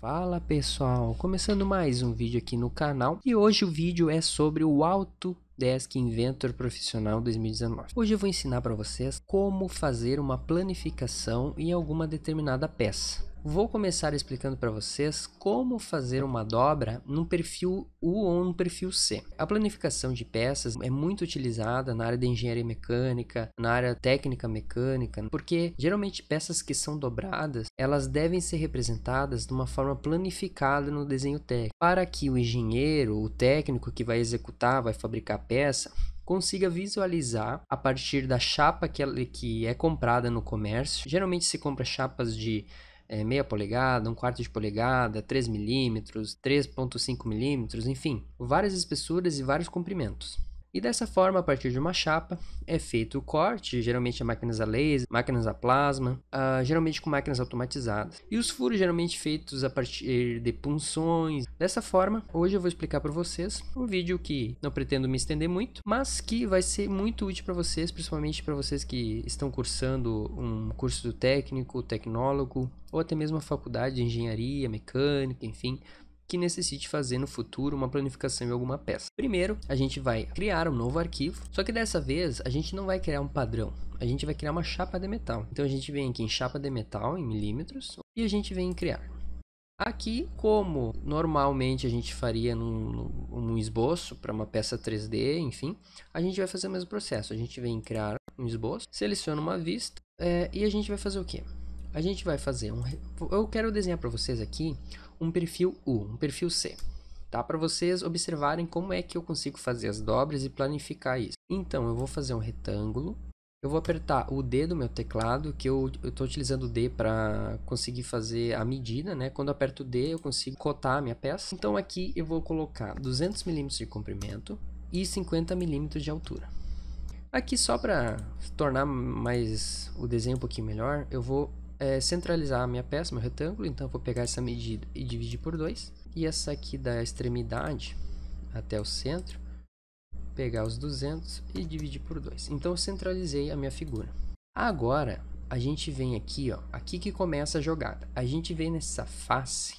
Fala pessoal, começando mais um vídeo aqui no canal e hoje o vídeo é sobre o AutoDesk Desk Inventor Profissional 2019. Hoje eu vou ensinar para vocês como fazer uma planificação em alguma determinada peça. Vou começar explicando para vocês como fazer uma dobra num perfil U ou num perfil C. A planificação de peças é muito utilizada na área de engenharia mecânica, na área técnica mecânica, porque geralmente peças que são dobradas, elas devem ser representadas de uma forma planificada no desenho técnico, para que o engenheiro, o técnico que vai executar, vai fabricar a peça, consiga visualizar a partir da chapa que é comprada no comércio. Geralmente se compra chapas de é, meia polegada, um quarto de polegada, 3 milímetros, 3.5 milímetros, enfim, várias espessuras e vários comprimentos. E dessa forma, a partir de uma chapa, é feito o corte, geralmente a máquinas a laser, máquinas a plasma, uh, geralmente com máquinas automatizadas. E os furos geralmente feitos a partir de punções. Dessa forma, hoje eu vou explicar para vocês um vídeo que não pretendo me estender muito, mas que vai ser muito útil para vocês, principalmente para vocês que estão cursando um curso técnico, tecnólogo, ou até mesmo a faculdade de engenharia, mecânica, enfim, que necessite fazer no futuro uma planificação em alguma peça. Primeiro, a gente vai criar um novo arquivo, só que dessa vez a gente não vai criar um padrão, a gente vai criar uma chapa de metal. Então a gente vem aqui em chapa de metal, em milímetros, e a gente vem em criar. Aqui, como normalmente a gente faria num, num esboço para uma peça 3D, enfim, a gente vai fazer o mesmo processo. A gente vem criar um esboço, seleciona uma vista é, e a gente vai fazer o quê? A gente vai fazer um... Eu quero desenhar para vocês aqui um perfil U, um perfil C, tá? Para vocês observarem como é que eu consigo fazer as dobras e planificar isso. Então, eu vou fazer um retângulo, eu vou apertar o D do meu teclado, que eu estou utilizando o D para conseguir fazer a medida, né? Quando eu aperto o D, eu consigo cotar a minha peça. Então, aqui eu vou colocar 200 milímetros de comprimento e 50 milímetros de altura. Aqui só para tornar mais o desenho um pouquinho melhor, eu vou é, centralizar a minha peça, meu retângulo, então eu vou pegar essa medida e dividir por 2. E essa aqui da extremidade até o centro, pegar os 200 e dividir por 2. Então eu centralizei a minha figura. Agora, a gente vem aqui, ó, aqui que começa a jogada. A gente vem nessa face.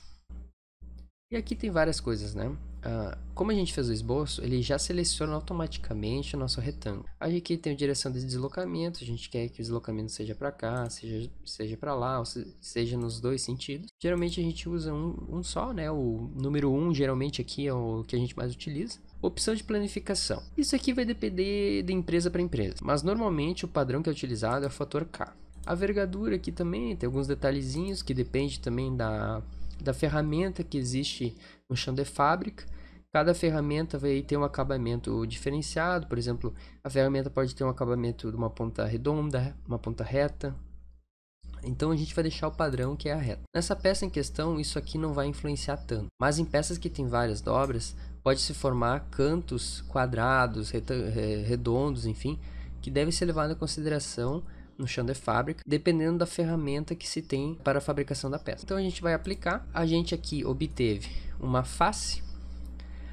E aqui tem várias coisas, né? Uh, como a gente fez o esboço, ele já seleciona automaticamente o nosso retângulo. gente aqui tem a direção de deslocamento, a gente quer que o deslocamento seja para cá, seja, seja para lá, se, seja nos dois sentidos. Geralmente a gente usa um, um só, né? o número 1 um, geralmente aqui é o que a gente mais utiliza. Opção de planificação. Isso aqui vai depender de empresa para empresa, mas normalmente o padrão que é utilizado é o fator K. A vergadura aqui também tem alguns detalhezinhos que depende também da da ferramenta que existe no chão de fábrica. Cada ferramenta vai ter um acabamento diferenciado, por exemplo, a ferramenta pode ter um acabamento de uma ponta redonda, uma ponta reta. Então a gente vai deixar o padrão que é a reta. Nessa peça em questão, isso aqui não vai influenciar tanto. Mas em peças que tem várias dobras, pode se formar cantos quadrados, eh, redondos, enfim, que deve ser levado em consideração no chão de fábrica, dependendo da ferramenta que se tem para a fabricação da peça. Então a gente vai aplicar. A gente aqui obteve uma face.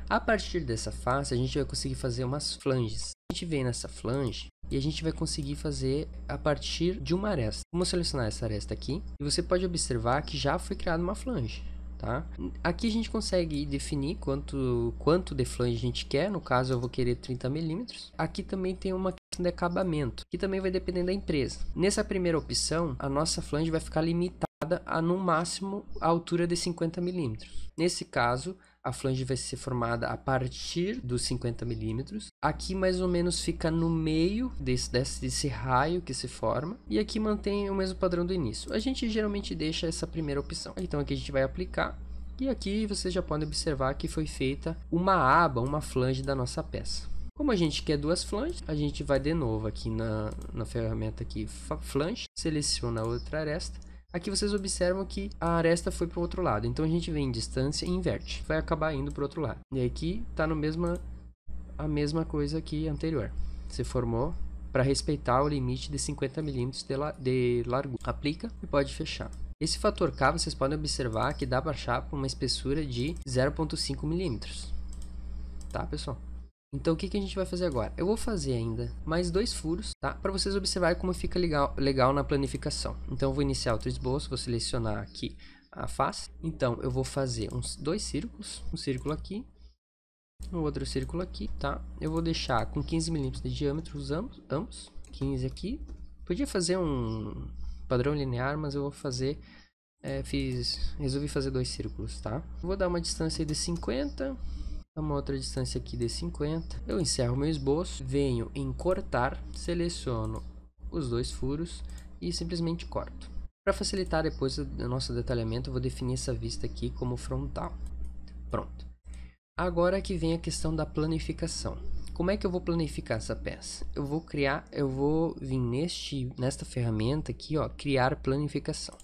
A partir dessa face, a gente vai conseguir fazer umas flanges. A gente vem nessa flange e a gente vai conseguir fazer a partir de uma aresta. Vamos selecionar essa aresta aqui e você pode observar que já foi criada uma flange tá? Aqui a gente consegue definir quanto, quanto de flange a gente quer, no caso eu vou querer 30 milímetros. Aqui também tem uma questão de acabamento, que também vai depender da empresa. Nessa primeira opção, a nossa flange vai ficar limitada a no máximo a altura de 50 milímetros. Nesse caso, a flange vai ser formada a partir dos 50 milímetros. Aqui mais ou menos fica no meio desse, desse, desse raio que se forma. E aqui mantém o mesmo padrão do início. A gente geralmente deixa essa primeira opção. Então aqui a gente vai aplicar. E aqui vocês já podem observar que foi feita uma aba, uma flange da nossa peça. Como a gente quer duas flanges, a gente vai de novo aqui na, na ferramenta aqui flange, seleciona a outra aresta Aqui vocês observam que a aresta foi para o outro lado. Então a gente vem em distância e inverte. Vai acabar indo para o outro lado. E aqui está mesma, a mesma coisa que anterior. Você formou para respeitar o limite de 50 mm de, la, de largura. Aplica e pode fechar. Esse fator K vocês podem observar que dá para achar uma espessura de 0.5 mm. Tá, pessoal? Então o que, que a gente vai fazer agora? Eu vou fazer ainda mais dois furos, tá? Para vocês observarem como fica legal, legal na planificação. Então eu vou iniciar outro esboço, vou selecionar aqui a face. Então eu vou fazer uns dois círculos, um círculo aqui, um outro círculo aqui, tá? Eu vou deixar com 15 milímetros de diâmetro os ambos, ambos, 15 aqui. Podia fazer um padrão linear, mas eu vou fazer é, fiz, resolvi fazer dois círculos, tá? Vou dar uma distância de 50 uma outra distância aqui de 50. Eu encerro meu esboço, venho em cortar, seleciono os dois furos e simplesmente corto. Para facilitar depois o nosso detalhamento, eu vou definir essa vista aqui como frontal. Pronto. Agora que vem a questão da planificação. Como é que eu vou planificar essa peça? Eu vou criar, eu vou vir neste, nesta ferramenta aqui, ó, criar planificação.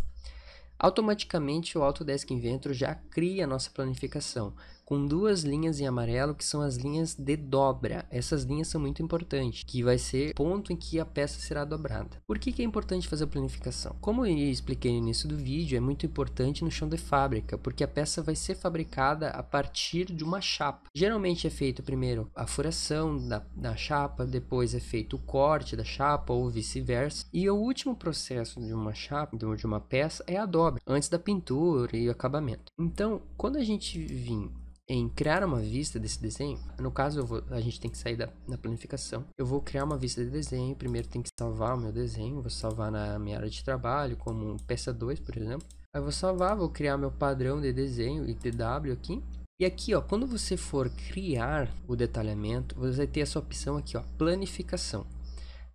Automaticamente o Autodesk Inventor já cria a nossa planificação, com duas linhas em amarelo que são as linhas de dobra. Essas linhas são muito importantes, que vai ser ponto em que a peça será dobrada. Por que, que é importante fazer a planificação? Como eu expliquei no início do vídeo, é muito importante no chão de fábrica, porque a peça vai ser fabricada a partir de uma chapa. Geralmente é feito primeiro a furação da, da chapa, depois é feito o corte da chapa ou vice-versa. E o último processo de uma chapa, de uma peça, é a dobra, antes da pintura e o acabamento. Então, quando a gente vir em criar uma vista desse desenho, no caso vou, a gente tem que sair da, da, planificação, eu vou criar uma vista de desenho, primeiro tem que salvar o meu desenho, vou salvar na minha área de trabalho, como peça 2, por exemplo. Aí vou salvar, vou criar meu padrão de desenho, ITW aqui, e aqui, ó, quando você for criar o detalhamento, você vai ter essa opção aqui, ó, planificação.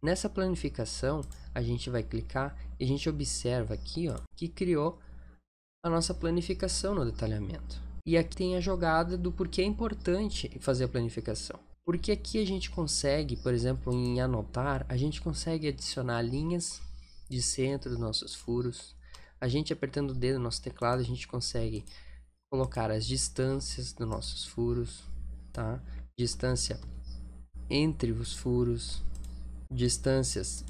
Nessa planificação, a gente vai clicar e a gente observa aqui, ó, que criou a nossa planificação no detalhamento. E aqui tem a jogada do porquê é importante fazer a planificação. Porque aqui a gente consegue, por exemplo, em anotar, a gente consegue adicionar linhas de centro dos nossos furos. A gente apertando o dedo no nosso teclado, a gente consegue colocar as distâncias dos nossos furos, tá? Distância entre os furos, distâncias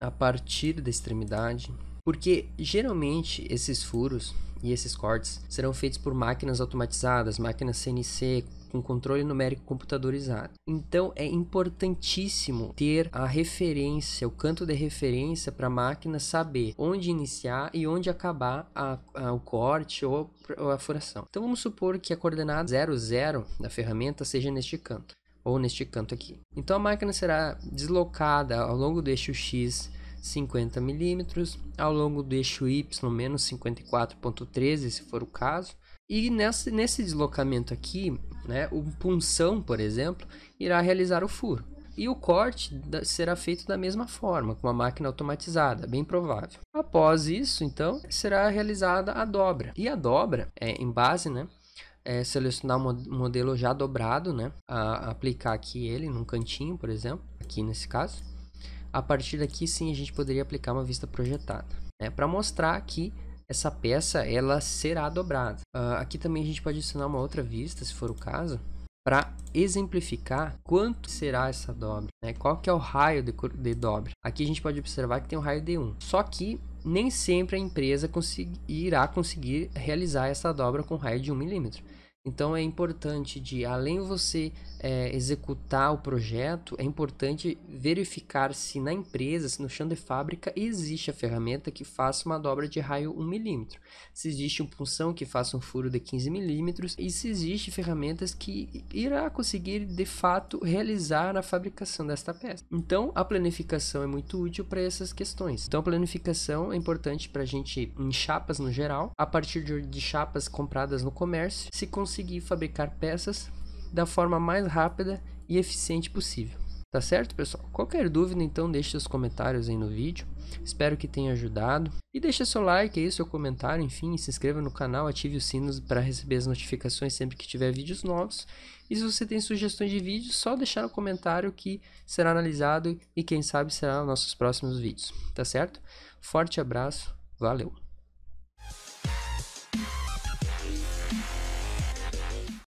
a partir da extremidade, porque geralmente esses furos e esses cortes serão feitos por máquinas automatizadas, máquinas CNC, com controle numérico computadorizado. Então é importantíssimo ter a referência, o canto de referência para a máquina saber onde iniciar e onde acabar a, a, o corte ou a furação. Então vamos supor que a coordenada 00 da ferramenta seja neste canto, ou neste canto aqui. Então a máquina será deslocada ao longo do eixo X 50 milímetros, ao longo do eixo Y menos 54.13 se for o caso, e nesse, nesse deslocamento aqui, né, o punção, por exemplo, irá realizar o furo. E o corte será feito da mesma forma, com uma máquina automatizada, bem provável. Após isso, então, será realizada a dobra. E a dobra, é, em base, né, é selecionar um modelo já dobrado, né, a, aplicar aqui ele num cantinho, por exemplo, aqui nesse caso, a partir daqui sim a gente poderia aplicar uma vista projetada, né? para mostrar que essa peça ela será dobrada. Uh, aqui também a gente pode adicionar uma outra vista, se for o caso, para exemplificar quanto será essa dobra, né? qual que é o raio de, de dobra. Aqui a gente pode observar que tem um raio de 1, só que nem sempre a empresa consegui irá conseguir realizar essa dobra com raio de 1 milímetro. Então é importante de, além você é, executar o projeto, é importante verificar se na empresa, se no chão de fábrica, existe a ferramenta que faça uma dobra de raio 1 milímetro, se existe um punção que faça um furo de 15 milímetros e se existe ferramentas que irá conseguir de fato realizar a fabricação desta peça. Então a planificação é muito útil para essas questões. Então a planificação é importante para a gente em chapas no geral, a partir de chapas compradas no comércio, se conseguir conseguir fabricar peças da forma mais rápida e eficiente possível. Tá certo, pessoal? Qualquer dúvida, então deixe seus comentários aí no vídeo. Espero que tenha ajudado. E deixe seu like aí, seu comentário, enfim, se inscreva no canal, ative o sininho para receber as notificações sempre que tiver vídeos novos. E se você tem sugestões de vídeos, só deixar no um comentário que será analisado e quem sabe será nos nossos próximos vídeos, tá certo? Forte abraço, valeu!